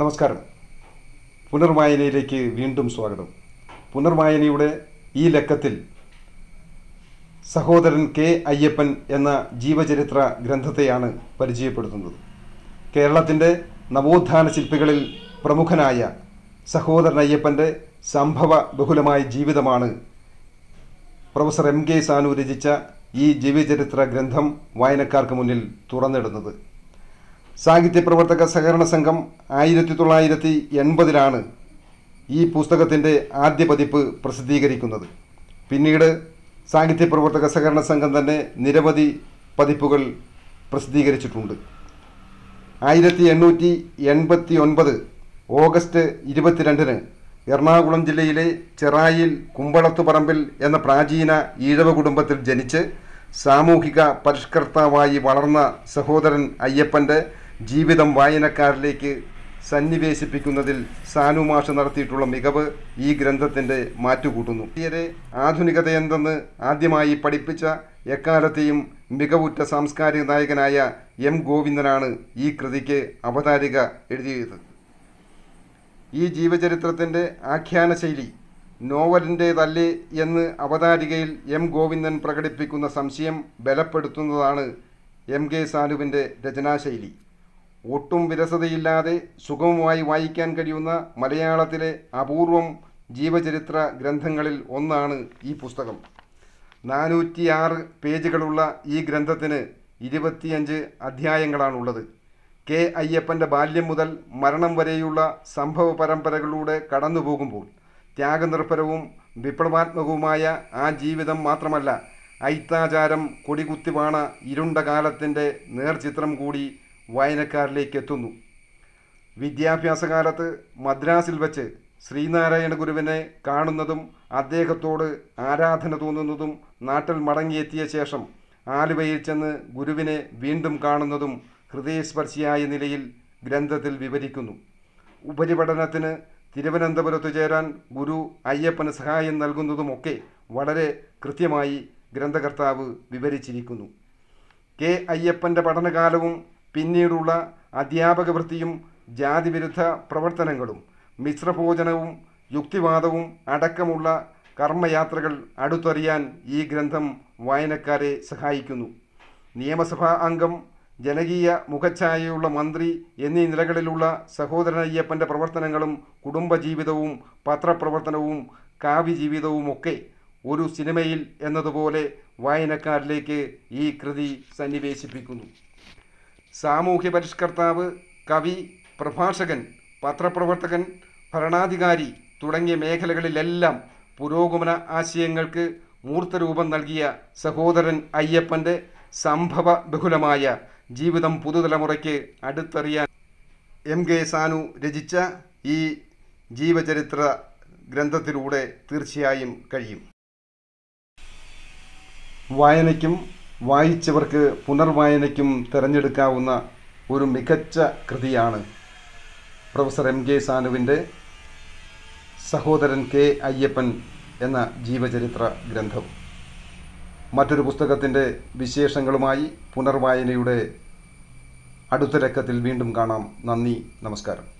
നമസ്കാരം പുനർവായനയിലേക്ക് വീണ്ടും സ്വാഗതം പുനർവായനയുടെ ഈ ലക്കത്തിൽ സഹോദരൻ കെ അയ്യപ്പൻ എന്ന ജീവചരിത്ര ഗ്രന്ഥത്തെയാണ് പരിചയപ്പെടുത്തുന്നത് കേരളത്തിൻ്റെ നവോത്ഥാന ശില്പികളിൽ പ്രമുഖനായ സഹോദരൻ അയ്യപ്പൻ്റെ സംഭവ ബഹുലമായ ജീവിതമാണ് പ്രൊഫസർ എം കെ സാനു രചിച്ച ഈ ജീവചരിത്ര ഗ്രന്ഥം വായനക്കാർക്ക് മുന്നിൽ തുറന്നിടുന്നത് സാഹിത്യ പ്രവർത്തക സഹകരണ സംഘം ആയിരത്തി തൊള്ളായിരത്തി എൺപതിലാണ് ഈ പുസ്തകത്തിൻ്റെ ആദ്യ പതിപ്പ് പ്രസിദ്ധീകരിക്കുന്നത് പിന്നീട് സാഹിത്യ പ്രവർത്തക സഹകരണ സംഘം തന്നെ നിരവധി പതിപ്പുകൾ പ്രസിദ്ധീകരിച്ചിട്ടുണ്ട് ആയിരത്തി എണ്ണൂറ്റി എൺപത്തി ഒൻപത് ഓഗസ്റ്റ് ഇരുപത്തിരണ്ടിന് എറണാകുളം ജില്ലയിലെ ചെറായിൽ കുമ്പളത്തുപറമ്പിൽ എന്ന പ്രാചീന ഈഴവ കുടുംബത്തിൽ ജനിച്ച് സാമൂഹിക പരിഷ്കർത്താവായി വളർന്ന സഹോദരൻ അയ്യപ്പൻ്റെ ജീവിതം വായനക്കാരിലേക്ക് സന്നിവേശിപ്പിക്കുന്നതിൽ സാനുമാഷ നടത്തിയിട്ടുള്ള മികവ് ഈ ഗ്രന്ഥത്തിൻ്റെ മാറ്റുകൂട്ടുന്നു ആധുനികത എന്തെന്ന് ആദ്യമായി പഠിപ്പിച്ച എക്കാലത്തെയും മികവുറ്റ സാംസ്കാരിക നായകനായ എം ഗോവിന്ദനാണ് ഈ കൃതിക്ക് അവതാരിക എഴുതിയത് ഈ ജീവചരിത്രത്തിൻ്റെ ആഖ്യാന ശൈലി നോവലിൻ്റെതല്ലേ എന്ന് അവതാരികയിൽ എം ഗോവിന്ദൻ പ്രകടിപ്പിക്കുന്ന സംശയം ബലപ്പെടുത്തുന്നതാണ് എം കെ സാനുവിൻ്റെ രചനാശൈലി ഒട്ടും വിരസതയില്ലാതെ സുഗമമായി വായിക്കാൻ കഴിയുന്ന മലയാളത്തിലെ അപൂർവം ജീവചരിത്ര ഗ്രന്ഥങ്ങളിൽ ഒന്നാണ് ഈ പുസ്തകം നാനൂറ്റിയാറ് പേജുകളുള്ള ഈ ഗ്രന്ഥത്തിന് ഇരുപത്തിയഞ്ച് അധ്യായങ്ങളാണുള്ളത് കെ അയ്യപ്പൻ്റെ ബാല്യം മുതൽ മരണം വരെയുള്ള സംഭവ പരമ്പരകളിലൂടെ കടന്നു പോകുമ്പോൾ ത്യാഗനിർഭരവും വിപ്ലവാത്മകവുമായ ആ ജീവിതം മാത്രമല്ല ഐത്താചാരം കൊടികുത്തിവാണ ഇരുണ്ട കാലത്തിൻ്റെ നേർചിത്രം കൂടി വായനക്കാരിലേക്ക് എത്തുന്നു കാലത്ത് മദ്രാസിൽ വച്ച് ശ്രീനാരായണ ഗുരുവിനെ കാണുന്നതും അദ്ദേഹത്തോട് ആരാധന തോന്നുന്നതും നാട്ടിൽ മടങ്ങിയെത്തിയ ശേഷം ആലുവയിൽ ചെന്ന് ഗുരുവിനെ വീണ്ടും കാണുന്നതും ഹൃദയസ്പർശിയായ നിലയിൽ ഗ്രന്ഥത്തിൽ വിവരിക്കുന്നു ഉപരിപഠനത്തിന് തിരുവനന്തപുരത്ത് ചേരാൻ ഗുരു അയ്യപ്പന് സഹായം നൽകുന്നതുമൊക്കെ വളരെ കൃത്യമായി ഗ്രന്ഥകർത്താവ് വിവരിച്ചിരിക്കുന്നു കെ അയ്യപ്പൻ്റെ പഠനകാലവും പിന്നീടുള്ള അധ്യാപക വൃത്തിയും ജാതിവിരുദ്ധ പ്രവർത്തനങ്ങളും മിശ്രഭോജനവും യുക്തിവാദവും അടക്കമുള്ള കർമ്മയാത്രകൾ അടുത്തറിയാൻ ഈ ഗ്രന്ഥം വായനക്കാരെ സഹായിക്കുന്നു നിയമസഭാ അംഗം ജനകീയ മുഖഛായയുള്ള മന്ത്രി എന്നീ നിലകളിലുള്ള സഹോദരനയ്യപ്പൻ്റെ പ്രവർത്തനങ്ങളും കുടുംബജീവിതവും പത്രപ്രവർത്തനവും കാവ്യജീവിതവുമൊക്കെ ഒരു സിനിമയിൽ എന്നതുപോലെ വായനക്കാരിലേക്ക് ഈ കൃതി സന്നിവേശിപ്പിക്കുന്നു സാമൂഹ്യ പരിഷ്കർത്താവ് കവി പ്രഭാഷകൻ പത്രപ്രവർത്തകൻ ഭരണാധികാരി തുടങ്ങിയ മേഖലകളിലെല്ലാം പുരോഗമന ആശയങ്ങൾക്ക് മൂർത്തരൂപം നൽകിയ സഹോദരൻ അയ്യപ്പൻ്റെ സംഭവ ബഹുലമായ ജീവിതം പുതുതലമുറയ്ക്ക് അടുത്തറിയാൻ എം കെ സാനു രചിച്ച ഈ ജീവചരിത്ര ഗ്രന്ഥത്തിലൂടെ തീർച്ചയായും കഴിയും വായനയ്ക്കും വായിച്ചവർക്ക് പുനർവായനയ്ക്കും തിരഞ്ഞെടുക്കാവുന്ന ഒരു മികച്ച കൃതിയാണ് പ്രൊഫസർ എം കെ സാനുവിൻ്റെ സഹോദരൻ കെ അയ്യപ്പൻ എന്ന ജീവചരിത്ര ഗ്രന്ഥം മറ്റൊരു പുസ്തകത്തിൻ്റെ വിശേഷങ്ങളുമായി പുനർവായനയുടെ അടുത്ത രക്കത്തിൽ വീണ്ടും കാണാം നന്ദി നമസ്കാരം